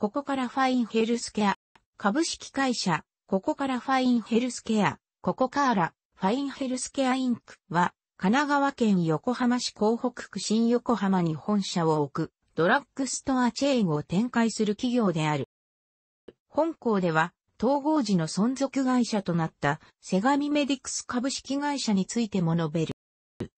ここからファインヘルスケア、株式会社、ここからファインヘルスケア、ここからファインヘルスケアインクは、神奈川県横浜市港北区新横浜に本社を置く、ドラッグストアチェーンを展開する企業である。本校では、統合時の存続会社となったセガミメディクス株式会社についても述べる。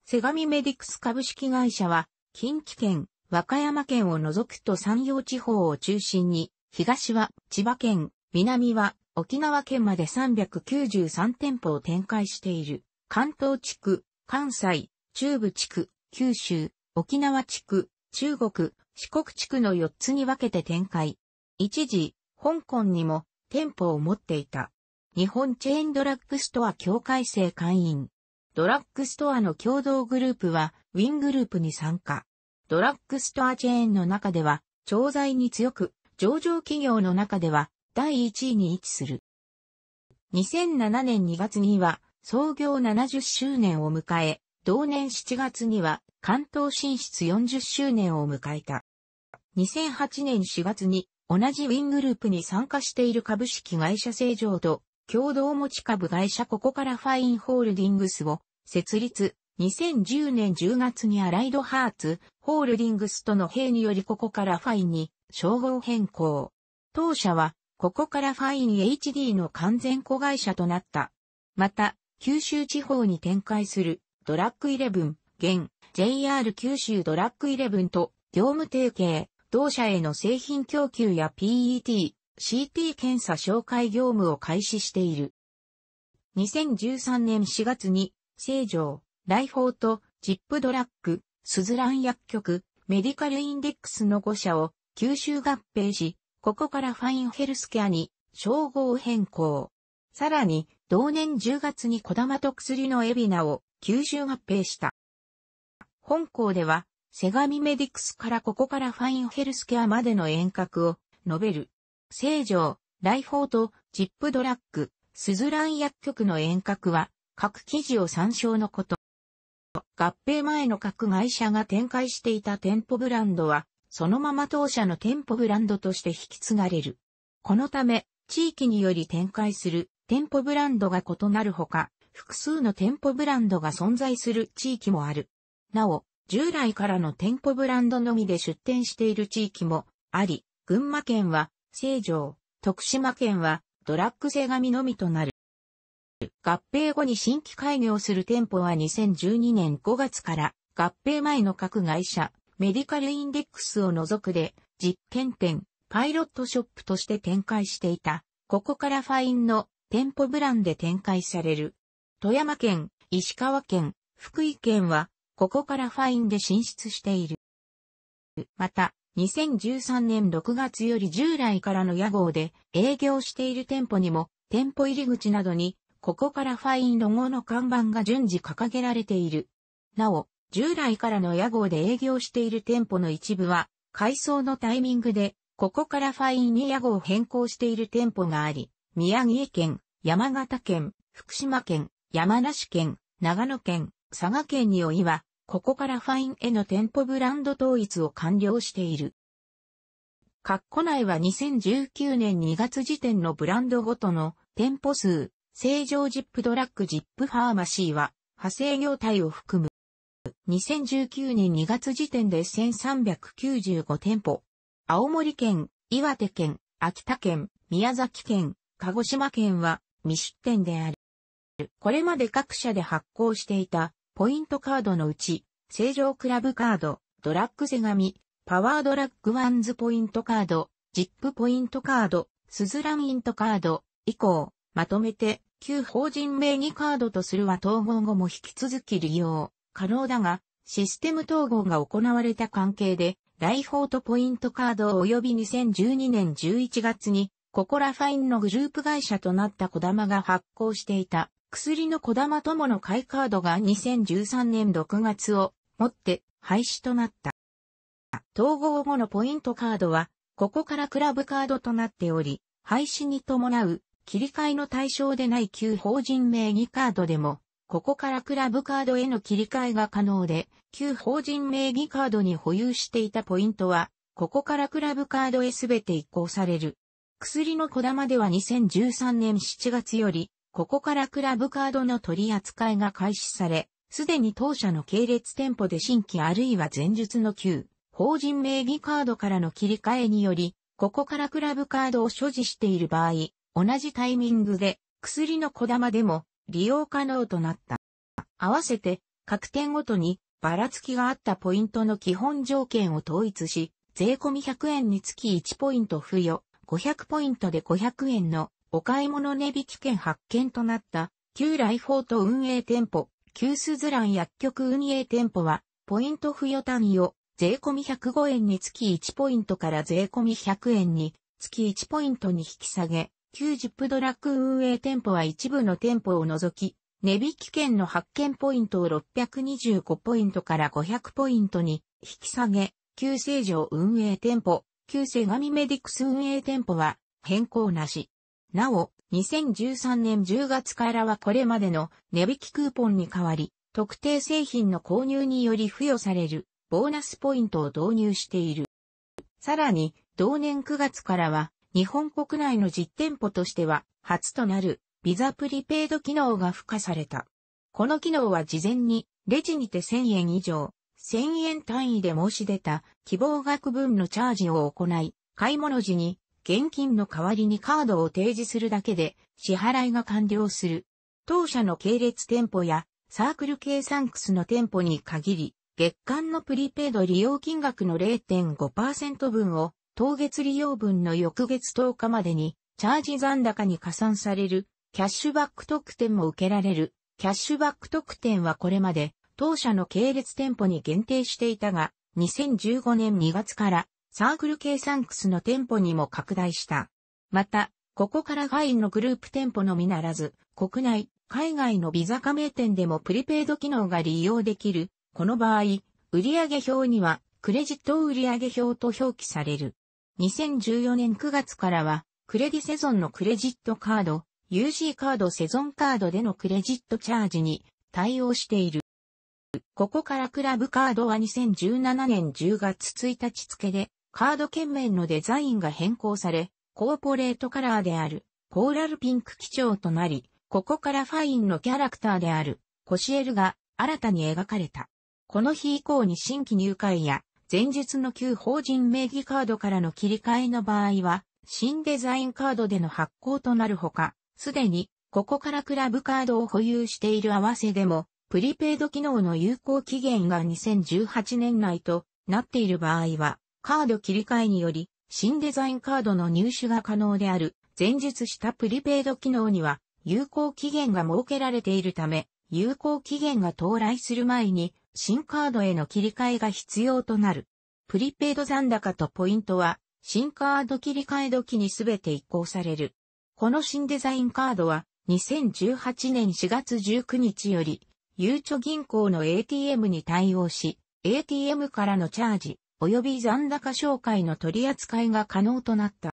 セガミメディクス株式会社は近畿圏和歌山県を除くと山陽地方を中心に、東は千葉県、南は沖縄県まで393店舗を展開している。関東地区、関西、中部地区、九州、沖縄地区、中国、四国地区の4つに分けて展開。一時、香港にも店舗を持っていた。日本チェーンドラッグストア協会制会員。ドラッグストアの共同グループは、ウィングループに参加。ドラッグストアチェーンの中では、調剤に強く、上場企業の中では、第1位に位置する。2007年2月には、創業70周年を迎え、同年7月には、関東進出40周年を迎えた。2008年4月に、同じウィングループに参加している株式会社成城と、共同持ち株会社ここからファインホールディングスを設立、2010年10月にアライドハーツ、ホールディングスとの兵によりここからファインに称号変更。当社は、ここからファイン HD の完全子会社となった。また、九州地方に展開するドラッグイレブン、現 JR 九州ドラッグイレブンと業務提携、同社への製品供給や PET、CT 検査紹介業務を開始している。2013年4月に、成城、ライフォート、ジップドラッグ、スズラン薬局、メディカルインデックスの5社を吸収合併し、ここからファインヘルスケアに称号変更。さらに、同年10月に小玉と薬のエビナを吸収合併した。本校では、セガミメディクスからここからファインヘルスケアまでの遠隔を述べる。成城、ライフォート、ジップドラッグ、スズラン薬局の遠隔は、各記事を参照のこと。合併前の各会社が展開していた店舗ブランドは、そのまま当社の店舗ブランドとして引き継がれる。このため、地域により展開する店舗ブランドが異なるほか、複数の店舗ブランドが存在する地域もある。なお、従来からの店舗ブランドのみで出店している地域もあり、群馬県は、成城、徳島県は、ドラッグガ紙のみとなる。合併後に新規開業する店舗は2012年5月から合併前の各会社、メディカルインデックスを除くで、実験店、パイロットショップとして展開していた。ここからファインの店舗ブランで展開される。富山県、石川県、福井県は、ここからファインで進出している。また、2013年6月より従来からの屋号で営業している店舗にも、店舗入り口などにここからファインロゴの看板が順次掲げられている。なお、従来からの屋号で営業している店舗の一部は、改装のタイミングで、ここからファインに屋号を変更している店舗があり、宮城県、山形県、福島県、山梨県、長野県、佐賀県においは、ここからファインへの店舗ブランド統一を完了している。括弧内は2019年2月時点のブランドごとの店舗数、正常ジップドラッグジップファーマシーは、派生業態を含む。2019年2月時点で1395店舗。青森県、岩手県、秋田県、宮崎県、鹿児島県は未出店である。これまで各社で発行していたポイントカードのうち、正常クラブカード、ドラッグセガミ、パワードラッグワンズポイントカード、ジップポイントカード、スズラミントカード、以降、まとめて、旧法人名義カードとするは統合後も引き続き利用可能だが、システム統合が行われた関係で、来訪とポイントカード及び2012年11月に、ココラファインのグループ会社となった小玉が発行していた、薬の小玉友の買いカードが2013年6月をもって廃止となった。統合後のポイントカードは、ここからクラブカードとなっており、廃止に伴う切り替えの対象でない旧法人名義カードでも、ここからクラブカードへの切り替えが可能で、旧法人名義カードに保有していたポイントは、ここからクラブカードへすべて移行される。薬の小玉では2013年7月より、ここからクラブカードの取り扱いが開始され、すでに当社の系列店舗で新規あるいは前述の旧、法人名義カードからの切り替えにより、ここからクラブカードを所持している場合、同じタイミングで薬の小玉でも利用可能となった。合わせて各店ごとにばらつきがあったポイントの基本条件を統一し、税込み100円につき1ポイント付与、500ポイントで500円のお買い物値引き券発券となった旧来法と運営店舗、旧スズラン薬局運営店舗は、ポイント付与単位を税込み105円につき1ポイントから税込み100円につき1ポイントに引き下げ、旧ジップドラッグ運営店舗は一部の店舗を除き、値引き券の発券ポイントを625ポイントから500ポイントに引き下げ、旧成城運営店舗、旧セガミメディクス運営店舗は変更なし。なお、2013年10月からはこれまでの値引きクーポンに代わり、特定製品の購入により付与されるボーナスポイントを導入している。さらに、同年9月からは日本国内の実店舗としては初となるビザプリペイド機能が付加された。この機能は事前にレジにて1000円以上、1000円単位で申し出た希望額分のチャージを行い、買い物時に現金の代わりにカードを提示するだけで支払いが完了する。当社の系列店舗やサークル系サンクスの店舗に限り、月間のプリペイド利用金額の0.5%分を当月利用分の翌月10日までに、チャージ残高に加算される、キャッシュバック特典も受けられる。キャッシュバック特典はこれまで、当社の系列店舗に限定していたが、2015年2月から、サークル系サンクスの店舗にも拡大した。また、ここから会員のグループ店舗のみならず、国内、海外のビザ加盟店でもプリペイド機能が利用できる。この場合、売上表には、クレジット売上表と表記される。2014年9月からは、クレディセゾンのクレジットカード、UG カードセゾンカードでのクレジットチャージに対応している。ここからクラブカードは2017年10月1日付で、カード券面のデザインが変更され、コーポレートカラーである、コーラルピンク基調となり、ここからファインのキャラクターである、コシエルが新たに描かれた。この日以降に新規入会や前述の旧法人名義カードからの切り替えの場合は、新デザインカードでの発行となるほか、すでに、ここからクラブカードを保有している合わせでも、プリペイド機能の有効期限が2018年内となっている場合は、カード切り替えにより、新デザインカードの入手が可能である、前述したプリペイド機能には、有効期限が設けられているため、有効期限が到来する前に、新カードへの切り替えが必要となる。プリペイド残高とポイントは、新カード切り替え時にすべて移行される。この新デザインカードは、2018年4月19日より、ゆうちょ銀行の ATM に対応し、ATM からのチャージ、及び残高紹介の取り扱いが可能となった。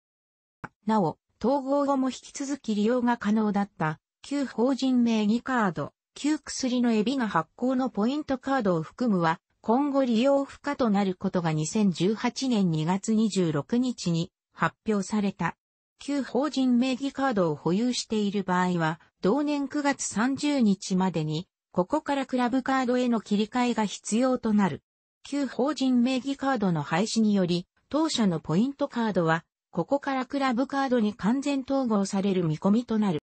なお、統合後も引き続き利用が可能だった、旧法人名義カード、旧薬のエビが発行のポイントカードを含むは、今後利用不可となることが2018年2月26日に発表された。旧法人名義カードを保有している場合は、同年9月30日までに、ここからクラブカードへの切り替えが必要となる。旧法人名義カードの廃止により、当社のポイントカードは、ここからクラブカードに完全統合される見込みとなる。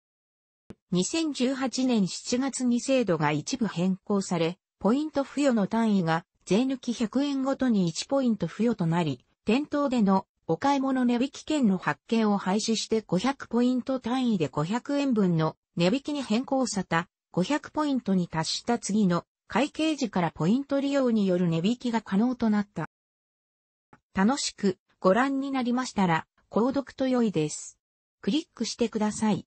2018年7月に制度が一部変更され、ポイント付与の単位が税抜き100円ごとに1ポイント付与となり、店頭でのお買い物値引き券の発券を廃止して500ポイント単位で500円分の値引きに変更された500ポイントに達した次の会計時からポイント利用による値引きが可能となった。楽しくご覧になりましたら、購読と良いです。クリックしてください。